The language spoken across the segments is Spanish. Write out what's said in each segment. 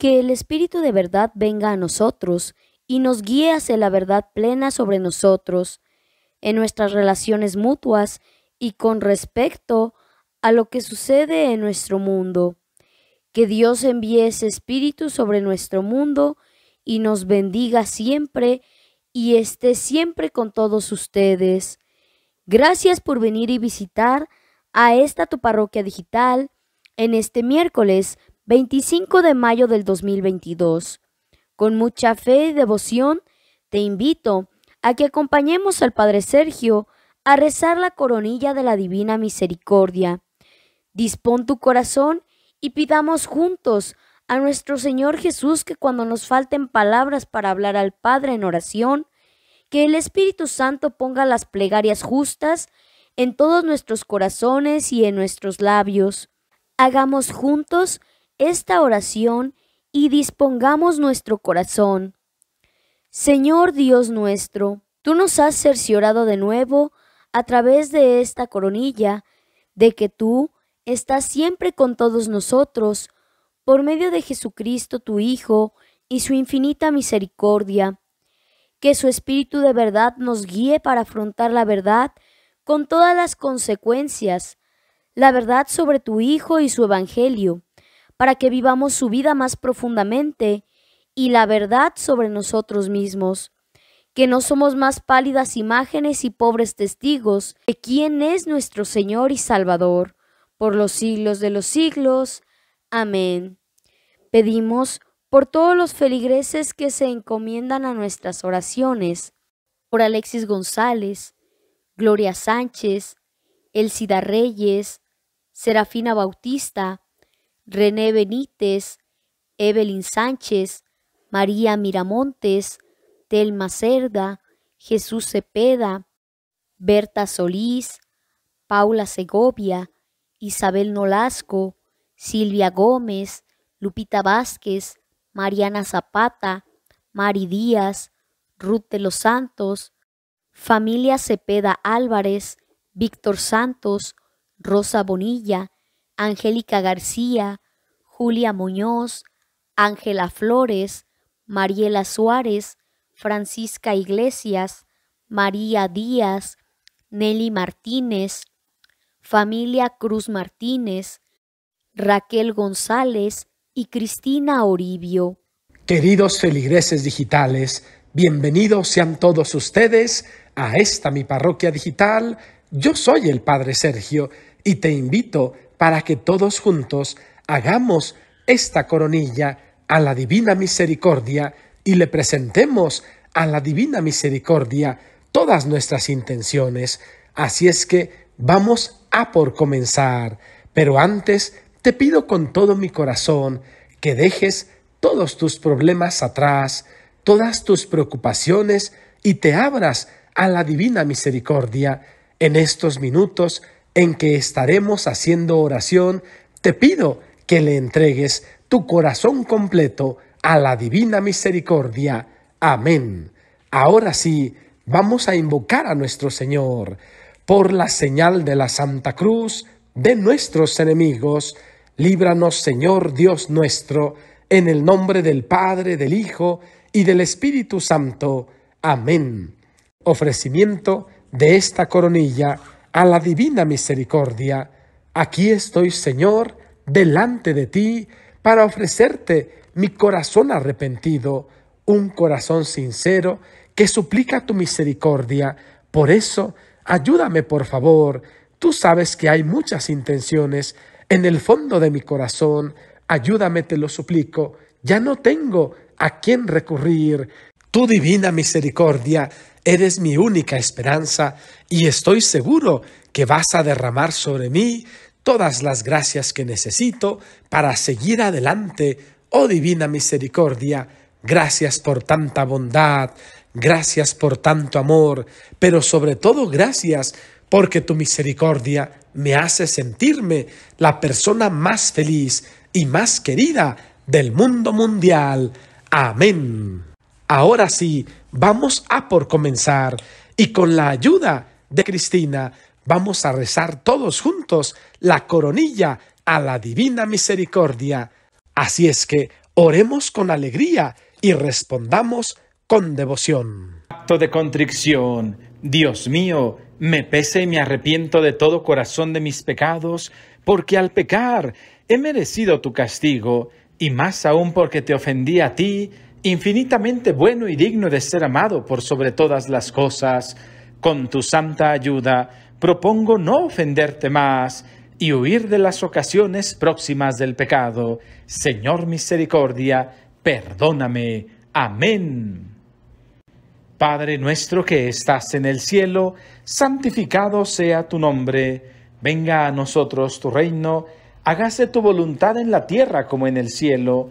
que el Espíritu de verdad venga a nosotros y nos guíe hacia la verdad plena sobre nosotros, en nuestras relaciones mutuas y con respecto a lo que sucede en nuestro mundo. Que Dios envíe ese Espíritu sobre nuestro mundo y nos bendiga siempre y esté siempre con todos ustedes. Gracias por venir y visitar a esta tu parroquia digital en este miércoles 25 de mayo del 2022. Con mucha fe y devoción, te invito a que acompañemos al Padre Sergio a rezar la coronilla de la Divina Misericordia. Dispón tu corazón y pidamos juntos a nuestro Señor Jesús que cuando nos falten palabras para hablar al Padre en oración, que el Espíritu Santo ponga las plegarias justas en todos nuestros corazones y en nuestros labios. Hagamos juntos esta oración y dispongamos nuestro corazón. Señor Dios nuestro, tú nos has cerciorado de nuevo a través de esta coronilla de que tú estás siempre con todos nosotros por medio de Jesucristo tu Hijo y su infinita misericordia. Que su Espíritu de verdad nos guíe para afrontar la verdad con todas las consecuencias, la verdad sobre tu Hijo y su Evangelio para que vivamos su vida más profundamente y la verdad sobre nosotros mismos, que no somos más pálidas imágenes y pobres testigos de quién es nuestro Señor y Salvador, por los siglos de los siglos. Amén. Pedimos por todos los feligreses que se encomiendan a nuestras oraciones, por Alexis González, Gloria Sánchez, Elsida Reyes, Serafina Bautista, René Benítez, Evelyn Sánchez, María Miramontes, Telma Cerda, Jesús Cepeda, Berta Solís, Paula Segovia, Isabel Nolasco, Silvia Gómez, Lupita Vázquez, Mariana Zapata, Mari Díaz, Ruth de los Santos, familia Cepeda Álvarez, Víctor Santos, Rosa Bonilla, Angélica García, Julia Muñoz, Ángela Flores, Mariela Suárez, Francisca Iglesias, María Díaz, Nelly Martínez, familia Cruz Martínez, Raquel González y Cristina Oribio. Queridos feligreses digitales, bienvenidos sean todos ustedes a esta mi parroquia digital. Yo soy el Padre Sergio y te invito para que todos juntos hagamos esta coronilla a la divina misericordia y le presentemos a la divina misericordia todas nuestras intenciones. Así es que vamos a por comenzar. Pero antes te pido con todo mi corazón que dejes todos tus problemas atrás, todas tus preocupaciones y te abras a la divina misericordia. En estos minutos en que estaremos haciendo oración, te pido que le entregues tu corazón completo a la divina misericordia. Amén. Ahora sí, vamos a invocar a nuestro Señor por la señal de la Santa Cruz de nuestros enemigos. Líbranos, Señor Dios nuestro, en el nombre del Padre, del Hijo y del Espíritu Santo. Amén. Ofrecimiento de esta coronilla a la divina misericordia, aquí estoy, Señor, delante de ti, para ofrecerte mi corazón arrepentido, un corazón sincero que suplica tu misericordia. Por eso, ayúdame, por favor. Tú sabes que hay muchas intenciones en el fondo de mi corazón. Ayúdame, te lo suplico. Ya no tengo a quién recurrir. Tu divina misericordia Eres mi única esperanza y estoy seguro que vas a derramar sobre mí todas las gracias que necesito para seguir adelante. Oh divina misericordia, gracias por tanta bondad, gracias por tanto amor, pero sobre todo gracias porque tu misericordia me hace sentirme la persona más feliz y más querida del mundo mundial. Amén. Ahora sí, vamos a por comenzar y con la ayuda de Cristina vamos a rezar todos juntos la coronilla a la divina misericordia. Así es que oremos con alegría y respondamos con devoción. Acto de contrición. Dios mío, me pese y me arrepiento de todo corazón de mis pecados, porque al pecar he merecido tu castigo, y más aún porque te ofendí a ti infinitamente bueno y digno de ser amado por sobre todas las cosas, con tu santa ayuda propongo no ofenderte más y huir de las ocasiones próximas del pecado. Señor misericordia, perdóname. Amén. Padre nuestro que estás en el cielo, santificado sea tu nombre. Venga a nosotros tu reino, hágase tu voluntad en la tierra como en el cielo.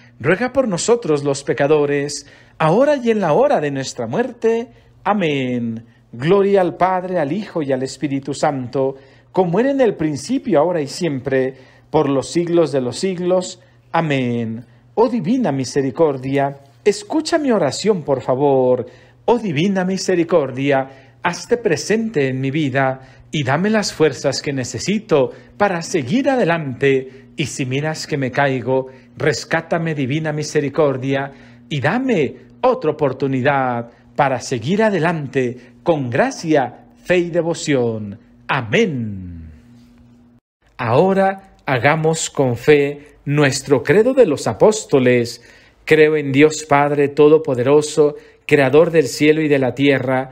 ruega por nosotros los pecadores, ahora y en la hora de nuestra muerte. Amén. Gloria al Padre, al Hijo y al Espíritu Santo, como era en el principio, ahora y siempre, por los siglos de los siglos. Amén. Oh divina misericordia, escucha mi oración, por favor. Oh divina misericordia, hazte presente en mi vida y dame las fuerzas que necesito para seguir adelante y si miras que me caigo, rescátame divina misericordia y dame otra oportunidad para seguir adelante con gracia, fe y devoción. Amén. Ahora hagamos con fe nuestro credo de los apóstoles. Creo en Dios Padre Todopoderoso, Creador del cielo y de la tierra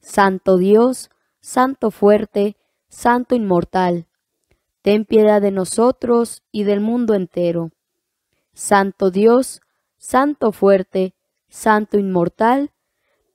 Santo Dios, Santo fuerte, Santo inmortal, ten piedad de nosotros y del mundo entero. Santo Dios, Santo fuerte, Santo inmortal,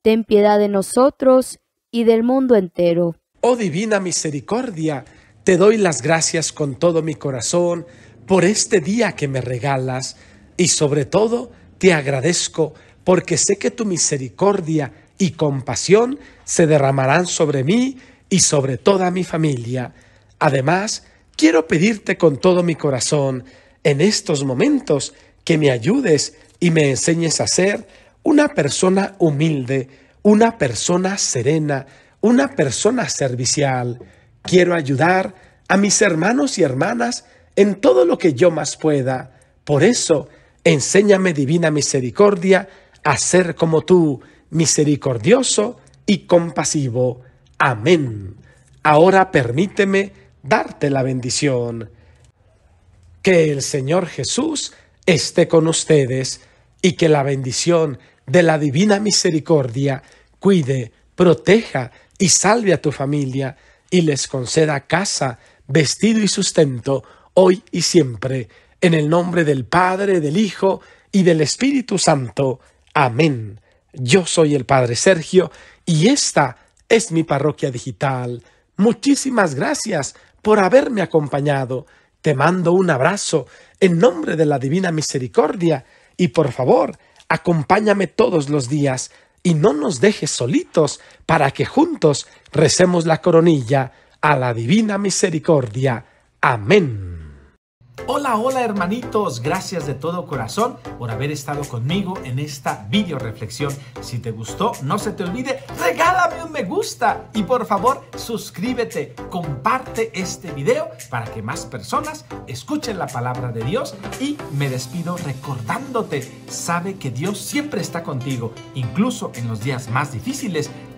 ten piedad de nosotros y del mundo entero. Oh divina misericordia, te doy las gracias con todo mi corazón por este día que me regalas y sobre todo te agradezco porque sé que tu misericordia y compasión se derramarán sobre mí y sobre toda mi familia. Además, quiero pedirte con todo mi corazón, en estos momentos, que me ayudes y me enseñes a ser una persona humilde, una persona serena, una persona servicial. Quiero ayudar a mis hermanos y hermanas en todo lo que yo más pueda. Por eso, enséñame divina misericordia a ser como tú, misericordioso, y compasivo. Amén. Ahora permíteme darte la bendición. Que el Señor Jesús esté con ustedes y que la bendición de la divina misericordia cuide, proteja y salve a tu familia y les conceda casa, vestido y sustento hoy y siempre, en el nombre del Padre, del Hijo y del Espíritu Santo. Amén. Yo soy el Padre Sergio y esta es mi parroquia digital. Muchísimas gracias por haberme acompañado. Te mando un abrazo en nombre de la Divina Misericordia y por favor, acompáñame todos los días y no nos dejes solitos para que juntos recemos la coronilla a la Divina Misericordia. Amén. Hola, hola hermanitos, gracias de todo corazón por haber estado conmigo en esta video reflexión. Si te gustó, no se te olvide, regálame un me gusta y por favor suscríbete, comparte este video para que más personas escuchen la palabra de Dios y me despido recordándote, sabe que Dios siempre está contigo, incluso en los días más difíciles